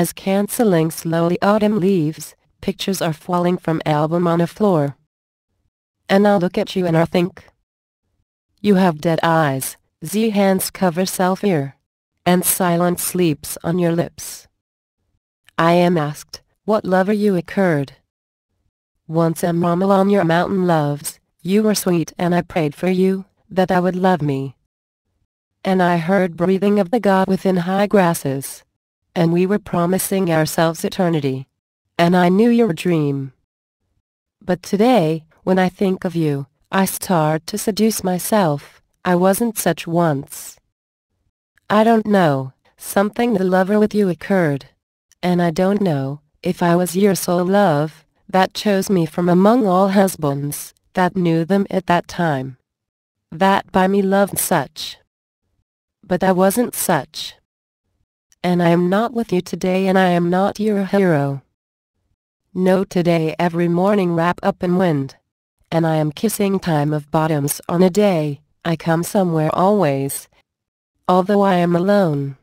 As canceling slowly autumn leaves, pictures are falling from album on a floor. And I'll look at you and I think. You have dead eyes, Z hands cover self-ear. And silence sleeps on your lips. I am asked, what lover you occurred? Once a mammal on your mountain loves, you were sweet and I prayed for you, that I would love me. And I heard breathing of the God within high grasses and we were promising ourselves eternity. And I knew your dream. But today, when I think of you, I start to seduce myself. I wasn't such once. I don't know, something the lover with you occurred. And I don't know, if I was your sole love, that chose me from among all husbands, that knew them at that time. That by me loved such. But I wasn't such and I am not with you today and I am not your hero. No today every morning wrap up in wind. And I am kissing time of bottoms on a day, I come somewhere always. Although I am alone.